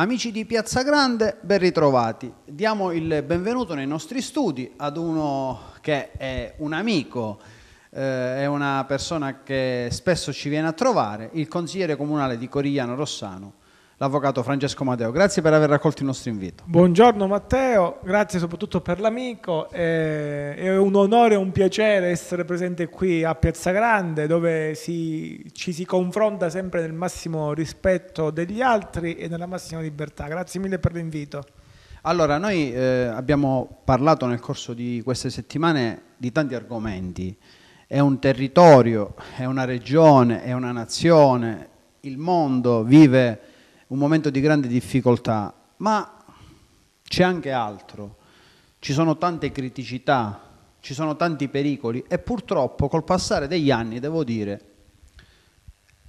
Amici di Piazza Grande, ben ritrovati. Diamo il benvenuto nei nostri studi ad uno che è un amico, eh, è una persona che spesso ci viene a trovare, il consigliere comunale di Corigliano Rossano, l'avvocato Francesco Matteo. Grazie per aver raccolto il nostro invito. Buongiorno Matteo, grazie soprattutto per l'amico. È un onore e un piacere essere presente qui a Piazza Grande dove si, ci si confronta sempre nel massimo rispetto degli altri e nella massima libertà. Grazie mille per l'invito. Allora, noi eh, abbiamo parlato nel corso di queste settimane di tanti argomenti. È un territorio, è una regione, è una nazione, il mondo vive un momento di grande difficoltà, ma c'è anche altro, ci sono tante criticità, ci sono tanti pericoli e purtroppo col passare degli anni, devo dire,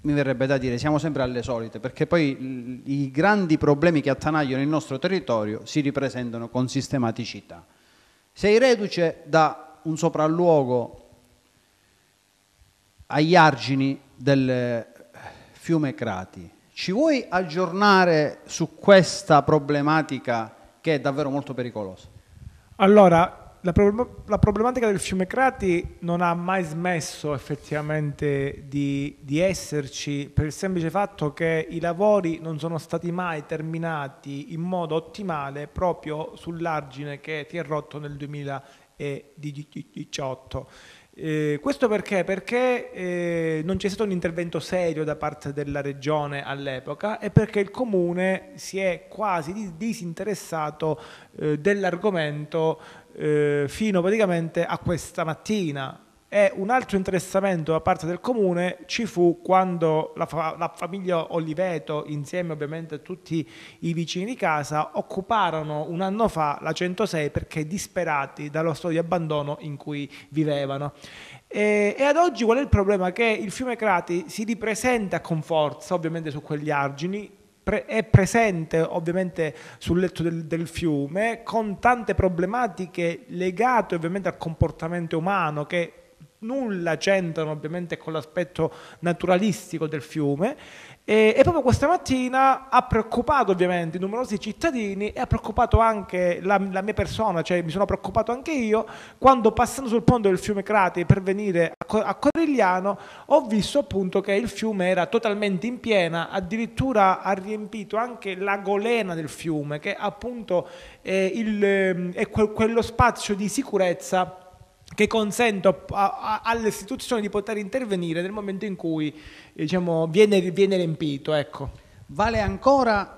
mi verrebbe da dire, siamo sempre alle solite, perché poi i grandi problemi che attanagliano il nostro territorio si ripresentano con sistematicità. Sei reduce da un sopralluogo agli argini del fiume Crati, ci vuoi aggiornare su questa problematica che è davvero molto pericolosa? Allora, la, pro la problematica del fiume Crati non ha mai smesso effettivamente di, di, esserci per il semplice fatto che i lavori non sono stati mai terminati in modo ottimale proprio sull'argine che ti è rotto nel 2018. Eh, questo perché? Perché eh, non c'è stato un intervento serio da parte della regione all'epoca e perché il comune si è quasi disinteressato eh, dell'argomento eh, fino praticamente a questa mattina, e un altro interessamento da parte del comune ci fu quando la, fa la famiglia Oliveto, insieme ovviamente a tutti i vicini di casa, occuparono un anno fa la 106 perché disperati dallo stato di abbandono in cui vivevano. E, e, ad oggi qual è il problema? Che il fiume Crati si ripresenta con forza, ovviamente su quegli argini, è presente ovviamente sul letto del, del, fiume, con tante problematiche legate ovviamente al comportamento umano che nulla c'entrano ovviamente con l'aspetto naturalistico del fiume e, e, proprio questa mattina ha preoccupato ovviamente i numerosi cittadini e ha preoccupato anche la, la, mia persona, cioè mi sono preoccupato anche io quando passando sul ponte del fiume Crati per venire a, a Corigliano ho visto appunto che il fiume era totalmente in piena, addirittura ha riempito anche la golena del fiume che appunto è, il, è quel, quello spazio di sicurezza che consento alle istituzioni di poter intervenire nel momento in cui eh, diciamo, viene, viene riempito. Ecco. Vale ancora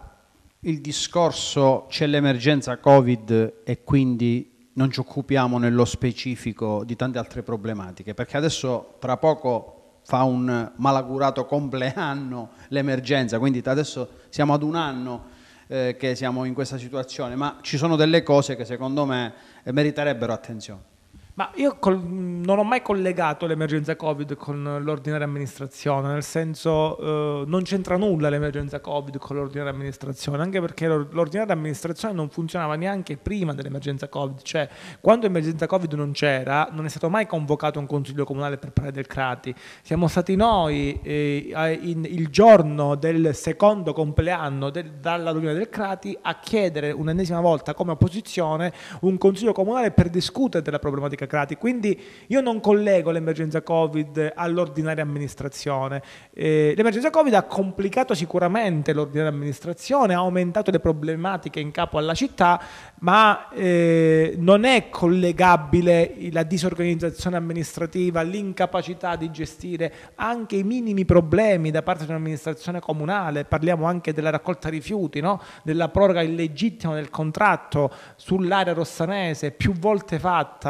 il discorso c'è l'emergenza Covid e quindi non ci occupiamo nello specifico di tante altre problematiche, perché adesso tra poco fa un malagurato compleanno l'emergenza, quindi adesso siamo ad un anno eh, che siamo in questa situazione, ma ci sono delle cose che secondo me eh, meriterebbero attenzione. Ma io col, non ho mai collegato l'emergenza Covid con l'ordinaria amministrazione, nel senso eh, non c'entra nulla l'emergenza Covid con l'ordinaria amministrazione, anche perché l'ordinaria amministrazione non funzionava neanche prima dell'emergenza Covid, cioè quando l'emergenza Covid non c'era non è stato mai convocato un consiglio comunale per parlare del Crati, siamo stati noi eh, in, il giorno del secondo compleanno del, dalla riunione del Crati a chiedere un'ennesima volta come opposizione un consiglio comunale per discutere della problematica Cacrati. Quindi io non collego l'emergenza Covid all'ordinaria amministrazione. Eh, l'emergenza Covid ha complicato sicuramente l'ordinaria amministrazione, ha aumentato le problematiche in capo alla città, ma eh, non è collegabile la disorganizzazione amministrativa, l'incapacità di gestire anche i minimi problemi da parte di un'amministrazione comunale. Parliamo anche della raccolta rifiuti, no? della proroga illegittima del contratto sull'area rossanese, più volte fatta,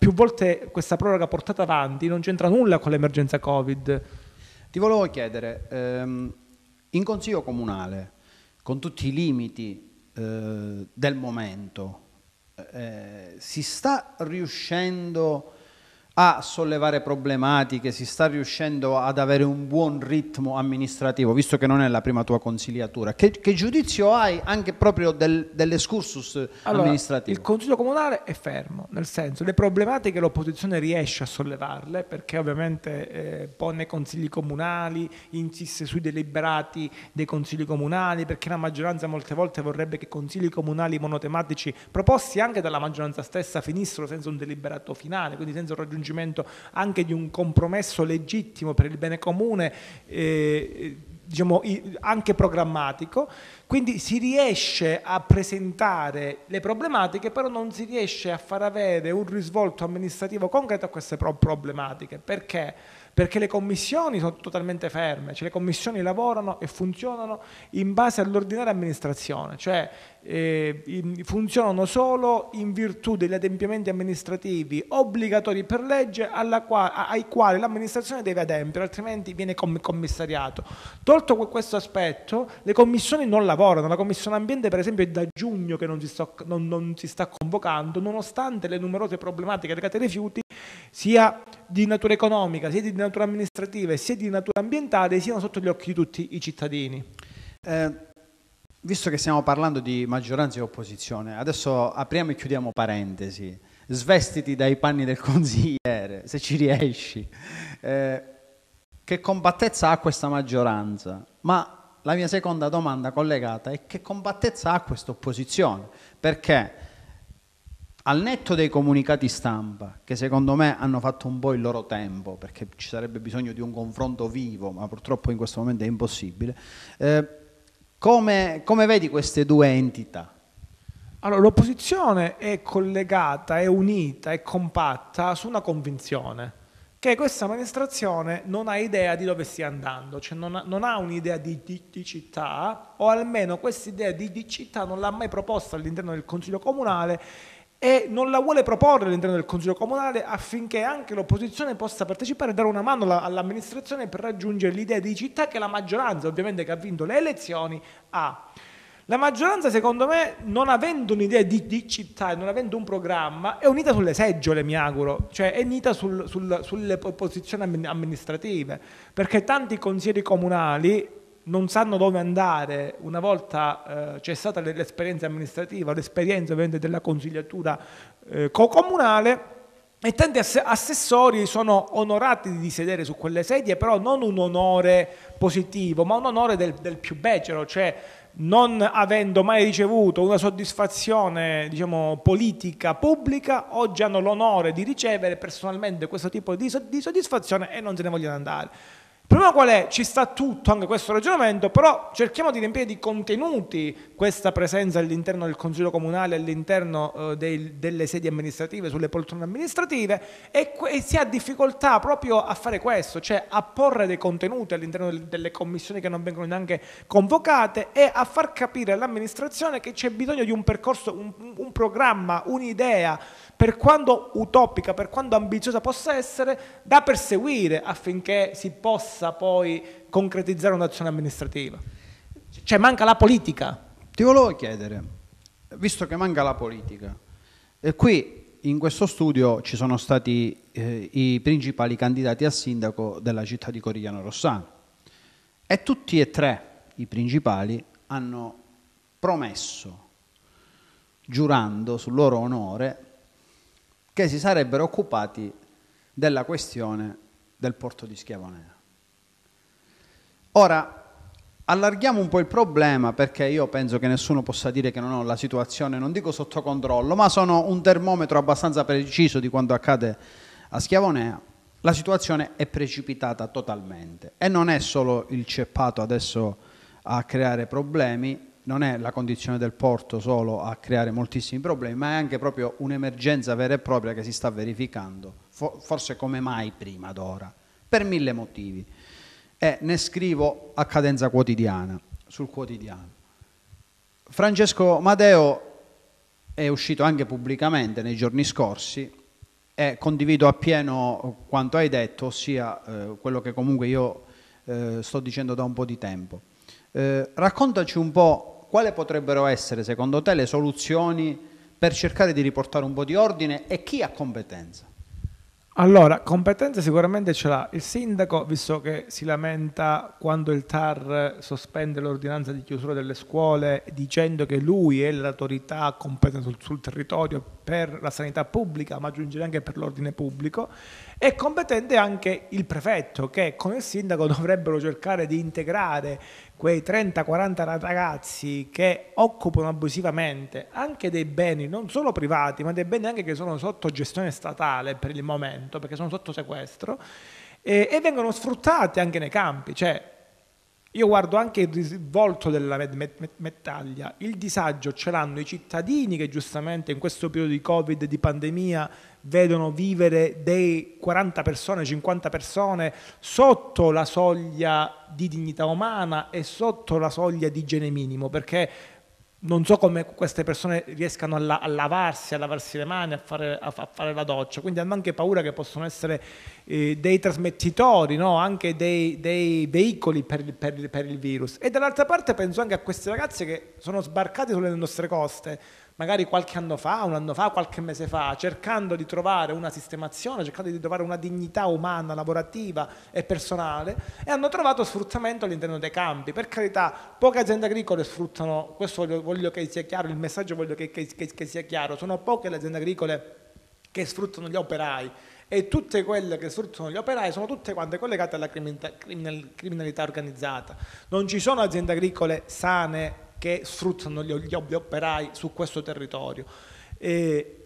più volte questa proroga portata avanti non c'entra nulla con l'emergenza Covid. Ti volevo chiedere, ehm, in consiglio comunale, con tutti i limiti eh, del momento, eh, si sta riuscendo a a sollevare problematiche, si sta riuscendo ad avere un buon ritmo amministrativo, visto che non è la prima tua consigliatura. Che, che giudizio hai anche proprio del, dell'escursus allora, amministrativo? Il Consiglio Comunale è fermo, nel senso le problematiche l'opposizione riesce a sollevarle perché ovviamente eh, pone consigli comunali, insiste sui deliberati dei consigli comunali, perché la maggioranza molte volte vorrebbe che consigli comunali monotematici proposti anche dalla maggioranza stessa finissero senza un deliberato finale, quindi senza un raggiungimento raggiungimento anche di un compromesso legittimo per il bene comune, eh, diciamo, anche programmatico. Quindi si riesce a presentare le problematiche, però non si riesce a far avere un risvolto amministrativo concreto a queste problematiche. Perché? perché le commissioni sono totalmente ferme, cioè le commissioni lavorano e funzionano in base all'ordinaria amministrazione, cioè eh, funzionano solo in virtù degli adempimenti amministrativi obbligatori per legge qua, ai quali l'amministrazione deve adempiere, altrimenti viene commissariato. Tolto questo aspetto, le commissioni non lavorano, la commissione ambiente per esempio è da giugno che non si, sto, non, non si sta convocando, nonostante le numerose problematiche legate ai rifiuti, sia di natura economica, sia di natura amministrativa e sia di natura ambientale siano sotto gli occhi di tutti i cittadini. Eh, visto che stiamo parlando di maggioranza e opposizione, adesso apriamo e chiudiamo parentesi. Svestiti dai panni del consigliere, se ci riesci. Eh, che combattezza ha questa maggioranza? Ma la mia seconda domanda collegata è che combattezza ha questa opposizione? Perché al netto dei comunicati stampa, che secondo me hanno fatto un po' il loro tempo, perché ci sarebbe bisogno di un confronto vivo, ma purtroppo in questo momento è impossibile, eh, come, come vedi queste due entità? Allora, l'opposizione è collegata, è unita, è compatta su una convinzione, che questa amministrazione non ha idea di dove stia andando, cioè non ha, non ha un'idea di, di, di, città, o almeno questa idea di, di città non l'ha mai proposta all'interno del Consiglio Comunale e non la vuole proporre all'interno del Consiglio Comunale affinché anche l'opposizione possa partecipare e dare una mano all'amministrazione per raggiungere l'idea di città che la maggioranza, ovviamente che ha vinto le elezioni, ha. La maggioranza, secondo me, non avendo un'idea di, di città e non avendo un programma, è unita sulle seggiole, mi auguro, cioè è unita sul, sul, sulle posizioni amministrative, perché tanti consiglieri comunali non sanno dove andare una volta eh, cessata l'esperienza amministrativa, l'esperienza ovviamente della consigliatura eh, comunale e tanti assessori sono onorati di sedere su quelle sedie, però non un onore positivo, ma un onore del, del più becero, cioè non avendo mai ricevuto una soddisfazione diciamo, politica pubblica, oggi hanno l'onore di ricevere personalmente questo tipo di soddisfazione e non se ne vogliono andare problema qual è? Ci sta tutto anche questo ragionamento, però cerchiamo di riempire di contenuti questa presenza all'interno del Consiglio Comunale, all'interno eh, dei, delle sedi amministrative, sulle poltrone amministrative e, e, si ha difficoltà proprio a fare questo, cioè a porre dei contenuti all'interno del, delle commissioni che non vengono neanche convocate e a far capire all'amministrazione che c'è bisogno di un percorso, un, un programma, un'idea, per quanto utopica, per quanto ambiziosa possa essere, da perseguire affinché si possa possa poi concretizzare un'azione amministrativa. Cioè manca la politica. Ti volevo chiedere, visto che manca la politica, e qui in questo studio ci sono stati eh, i principali candidati a sindaco della città di Corigliano Rossano e tutti e tre i principali hanno promesso, giurando sul loro onore, che si sarebbero occupati della questione del porto di Schiavonera. Ora, allarghiamo un po' il problema perché io penso che nessuno possa dire che non ho la situazione, non dico sotto controllo, ma sono un termometro abbastanza preciso di quanto accade a Schiavonea. La situazione è precipitata totalmente e non è solo il ceppato adesso a creare problemi, non è la condizione del porto solo a creare moltissimi problemi, ma è anche proprio un'emergenza vera e propria che si sta verificando, forse come mai prima d'ora, per mille motivi e ne scrivo a cadenza quotidiana, sul quotidiano. Francesco Madeo è uscito anche pubblicamente nei giorni scorsi e condivido appieno quanto hai detto, ossia eh, quello che comunque io eh, sto dicendo da un po' di tempo. Eh, raccontaci un po' quali potrebbero essere secondo te le soluzioni per cercare di riportare un po' di ordine e chi ha competenza. Allora, competenze sicuramente ce l'ha il sindaco, visto che si lamenta quando il TAR sospende l'ordinanza di chiusura delle scuole dicendo che lui è l'autorità competente sul, sul, territorio per la sanità pubblica, ma aggiungerei anche per l'ordine pubblico, è competente anche il prefetto che con il sindaco dovrebbero cercare di integrare quei 30-40 ragazzi che occupano abusivamente anche dei beni non solo privati, ma dei beni anche che sono sotto gestione statale per il momento, perché sono sotto sequestro, e, e vengono sfruttati anche nei campi. Cioè, io guardo anche il volto della Metaglia, il disagio ce l'hanno i cittadini che giustamente in questo periodo di Covid, di pandemia, vedono vivere dei 40 persone, 50 persone sotto la soglia di dignità umana e sotto la soglia di igiene minimo, perché non so come queste persone riescano a, la, a lavarsi, a lavarsi le mani, a fare, a, a fare, la doccia, quindi hanno anche paura che possono essere eh, dei trasmettitori, no? anche dei, dei veicoli per, per, per il virus. E dall'altra parte penso anche a queste ragazze che sono sbarcate sulle nostre coste, magari qualche anno fa, un anno fa, qualche mese fa, cercando di trovare una sistemazione, cercando di trovare una dignità umana, lavorativa e personale, e hanno trovato sfruttamento all'interno dei campi. Per carità, poche aziende agricole sfruttano, questo voglio, voglio che sia chiaro, il messaggio voglio che, che, che, che sia chiaro, sono poche le aziende agricole che sfruttano gli operai e tutte quelle che sfruttano gli operai sono tutte quante collegate alla criminalità organizzata. Non ci sono aziende agricole sane che sfruttano gli, operai su questo territorio. Eh,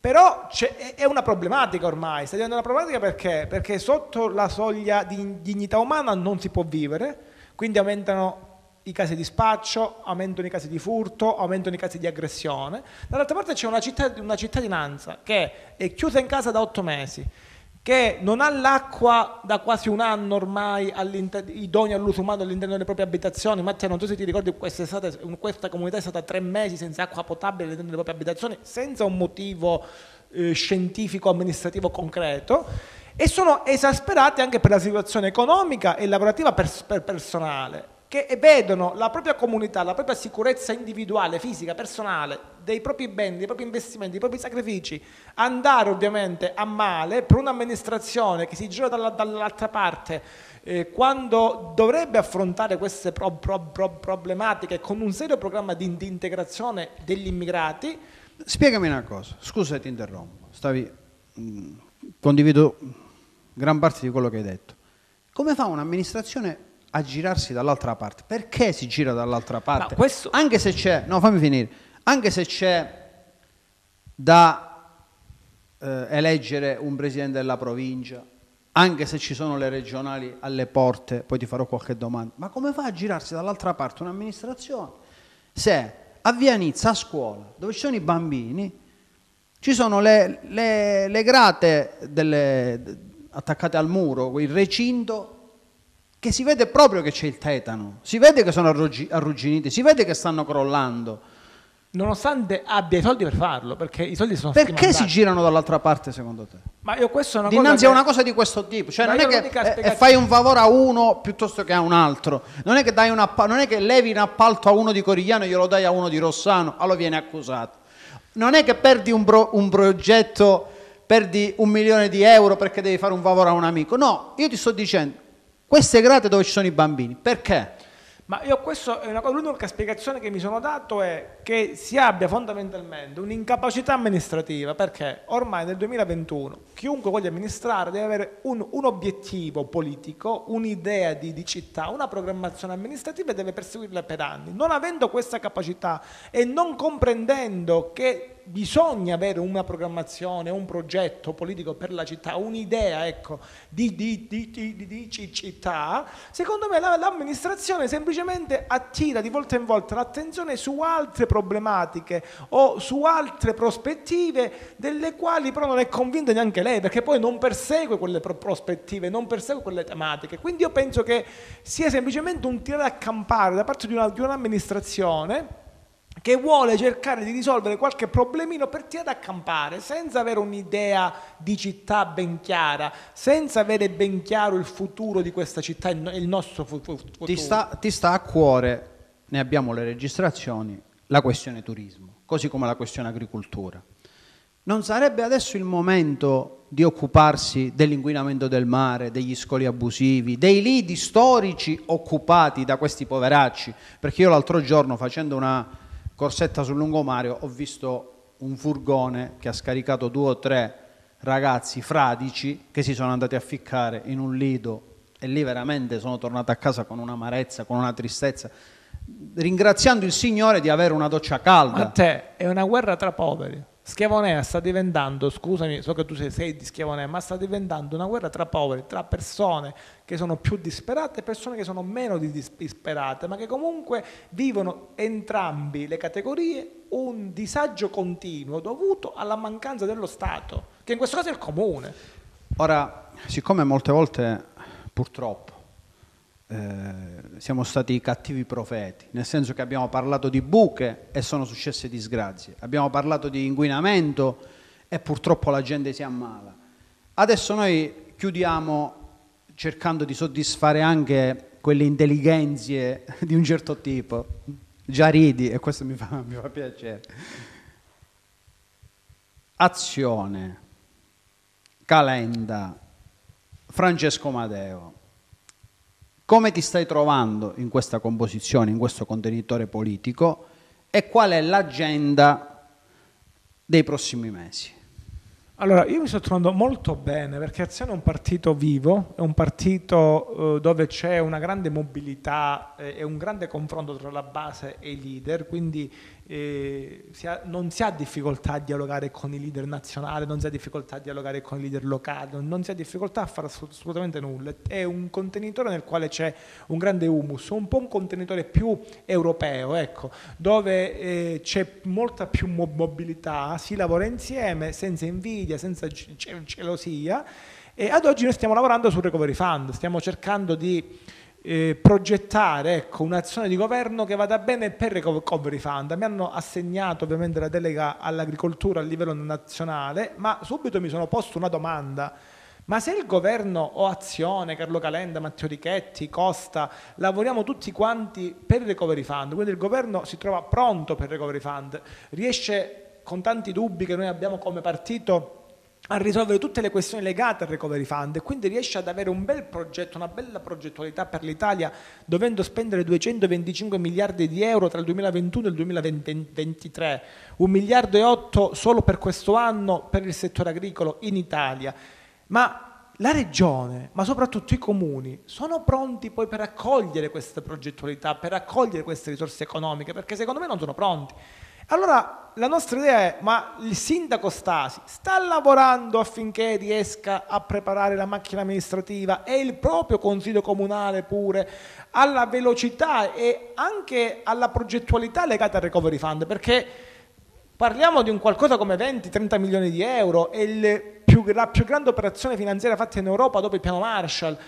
però è una problematica ormai, sta diventando una problematica perché? Perché sotto la soglia di dignità umana non si può vivere, quindi aumentano i casi di spaccio, aumentano i casi di furto, aumentano i casi di aggressione. Dall'altra parte c'è una, cittad- una cittadinanza che è chiusa in casa da otto mesi, che non ha l'acqua da quasi un anno ormai idonea all'uso umano all'interno delle proprie abitazioni. Matteo, non so se ti ricordi, questa comunità è stata tre mesi senza acqua potabile all'interno delle proprie abitazioni, senza un motivo eh, scientifico, amministrativo concreto. E sono esasperati anche per la situazione economica e lavorativa per, per personale che vedono la propria comunità, la propria sicurezza individuale, fisica, personale, dei propri beni, dei propri investimenti, dei propri sacrifici, andare ovviamente a male per un'amministrazione che si gira dall'altra parte eh, quando dovrebbe affrontare queste pro, pro, pro, problematiche con un serio programma di, di integrazione degli immigrati. Spiegami una cosa, scusa se ti interrompo, stavi, mh, mm, condivido gran parte di quello che hai detto. Come fa un'amministrazione a girarsi dall'altra parte. Perché si gira dall'altra parte? Questo... Anche se c'è, no, fammi finire, anche se c'è da eh, eleggere un presidente della provincia, anche se ci sono le regionali alle porte, poi ti farò qualche domanda, ma come fa a girarsi dall'altra parte un'amministrazione? Se a Via Nizza, a scuola, dove ci sono i bambini, ci sono le, le, le grate delle, attaccate al muro, il recinto che si vede proprio che c'è il tetano, si vede che sono arrugginiti, si vede che stanno crollando. Nonostante abbia i soldi per farlo, perché i soldi sono Perché si girano dall'altra parte secondo te? Ma io questo è una Dinanzi a una cosa di questo tipo, cioè non è che eh, eh fai un favore a uno piuttosto che a un altro, non è che, dai una, non è che levi un appalto a uno di Corigliano e glielo dai a uno di Rossano, allora viene accusato. Non è che perdi un, bro, un progetto, perdi un milione di euro perché devi fare un favore a un amico, no, io ti sto dicendo queste grate dove ci sono i bambini, perché? Ma io questo è una cosa, l'unica spiegazione che mi sono dato è che si abbia fondamentalmente un'incapacità amministrativa, perché ormai nel 2021 chiunque voglia amministrare deve avere un, un obiettivo politico, un'idea di, di, città, una programmazione amministrativa e deve perseguirla per anni. Non avendo questa capacità e non comprendendo che bisogna avere una programmazione, un progetto politico per la città, un'idea ecco, di, di, di, di, città, secondo me l'amministrazione semplicemente attira di volta in volta l'attenzione su altre problematiche o su altre prospettive delle quali però non è convinta neanche lei perché poi non persegue quelle prospettive, non persegue quelle tematiche. Quindi io penso che sia semplicemente un tirare a campare da parte di un'amministrazione che vuole cercare di risolvere qualche problemino per te ad accampare, senza avere un'idea di città ben chiara, senza avere ben chiaro il futuro di questa città e il nostro futuro. Ti sta, ti sta a cuore, ne abbiamo le registrazioni, la questione turismo, così come la questione agricoltura. Non sarebbe adesso il momento di occuparsi dell'inquinamento del mare, degli scoli abusivi, dei lidi storici occupati da questi poveracci? Perché io l'altro giorno facendo una corsetta sul lungomare ho visto un furgone che ha scaricato due o tre ragazzi fradici che si sono andati a ficcare in un lido e lì veramente sono tornato a casa con un'amarezza, con una tristezza, ringraziando il Signore di avere una doccia calda. Ma te, è una guerra tra poveri. Schiavonea sta diventando, scusami, so che tu sei, sei di Schiavonea, ma sta diventando una guerra tra poveri, tra persone che sono più disperate e persone che sono meno disperate, ma che comunque vivono entrambi le categorie un disagio continuo dovuto alla mancanza dello Stato, che in questo caso è il comune. Ora, siccome molte volte purtroppo eh, siamo stati cattivi profeti, nel senso che abbiamo parlato di buche e sono successe disgrazie, abbiamo parlato di inquinamento e purtroppo la gente si ammala. Adesso noi chiudiamo cercando di soddisfare anche quelle intelligenze di un certo tipo. Già ridi e questo mi fa, mi fa piacere. Azione, Calenda, Francesco Madeo come ti stai trovando in questa composizione, in questo contenitore politico e qual è l'agenda dei prossimi mesi? Allora, io mi sto trovando molto bene perché Azione è un partito vivo, è un partito eh, dove c'è una grande mobilità eh, e un grande confronto tra la base e i leader, quindi si ha, non si ha difficoltà a dialogare con i leader nazionali, non si ha difficoltà a dialogare con i leader locali, non, non si ha difficoltà a fare assolutamente nulla. È un contenitore nel quale c'è un grande humus, un po' un contenitore più europeo, ecco, dove eh, c'è molta più mobilità, si lavora insieme senza invidia, senza gelosia. E ad oggi noi stiamo lavorando sul recovery fund, stiamo cercando di eh, progettare ecco, un'azione di governo che vada bene per il recovery fund. Mi hanno assegnato ovviamente la delega all'agricoltura a livello nazionale, ma subito mi sono posto una domanda. Ma se il governo o Azione, Carlo Calenda, Matteo Richetti, Costa, lavoriamo tutti quanti per il recovery fund, quindi il governo si trova pronto per il recovery fund, riesce con tanti dubbi che noi abbiamo come partito a risolvere tutte le questioni legate al recovery fund e quindi riesce ad avere un bel progetto, una bella progettualità per l'Italia, dovendo spendere 225 miliardi di euro tra il 2021 e il 2023, un miliardo e otto solo per questo anno per il settore agricolo in Italia. Ma la regione, ma soprattutto i comuni, sono pronti poi per accogliere questa progettualità, per accogliere queste risorse economiche, perché secondo me non sono pronti. Allora la nostra idea è, ma il sindaco Stasi sta lavorando affinché riesca a preparare la macchina amministrativa e il proprio consiglio comunale pure alla velocità e anche alla progettualità legata al recovery fund, perché parliamo di un qualcosa come 20-30 milioni di euro e il la più grande operazione finanziaria fatta in Europa dopo il piano Marshall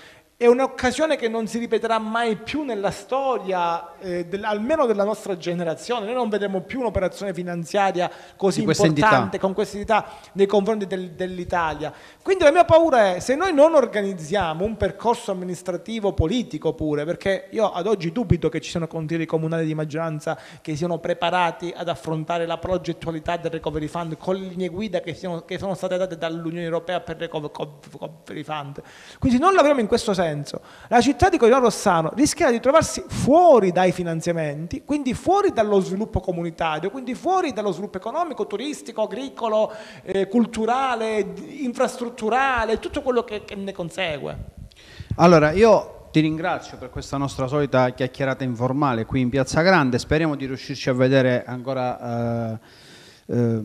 è un'occasione che non si ripeterà mai più nella storia, eh, del, almeno della nostra generazione. Noi non vedremo più un'operazione finanziaria così importante, con questa entità nei confronti del, dell'Italia. Quindi la mia paura è se noi non organizziamo un percorso amministrativo politico pure, perché io ad oggi dubito che ci siano consiglieri comunali di maggioranza che siano preparati ad affrontare la progettualità del recovery fund con le linee guida che, siano, che sono state date dall'Unione Europea per il recovery fund. Quindi se non lo avremo in questo senso senso? La città di Cogliano Rossano rischierà di trovarsi fuori dai finanziamenti, quindi fuori dallo sviluppo comunitario, quindi fuori dallo sviluppo economico, turistico, agricolo, eh, culturale, infrastrutturale, tutto quello che, che ne consegue. Allora, io ti ringrazio per questa nostra solita chiacchierata informale qui in Piazza Grande, speriamo di riuscirci a vedere ancora eh, eh,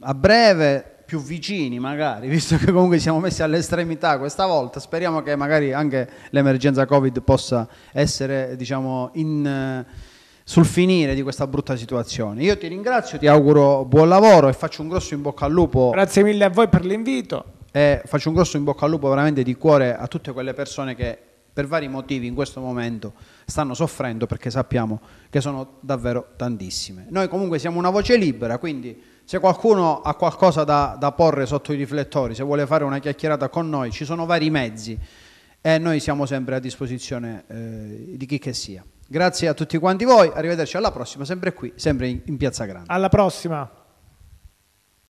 a breve più vicini magari, visto che comunque siamo messi all'estremità questa volta, speriamo che magari anche l'emergenza Covid possa essere diciamo, in, eh, sul finire di questa brutta situazione. Io ti ringrazio, ti auguro buon lavoro e faccio un grosso in bocca al lupo. Grazie mille a voi per l'invito. E faccio un grosso in bocca al lupo veramente di cuore a tutte quelle persone che per vari motivi in questo momento stanno soffrendo perché sappiamo che sono davvero tantissime. Noi comunque siamo una voce libera, quindi se qualcuno ha qualcosa da, da, porre sotto i riflettori, se vuole fare una chiacchierata con noi, ci sono vari mezzi e noi siamo sempre a disposizione eh, di chi che sia. Grazie a tutti quanti voi, arrivederci alla prossima, sempre qui, sempre in, in Piazza Grande. Alla prossima.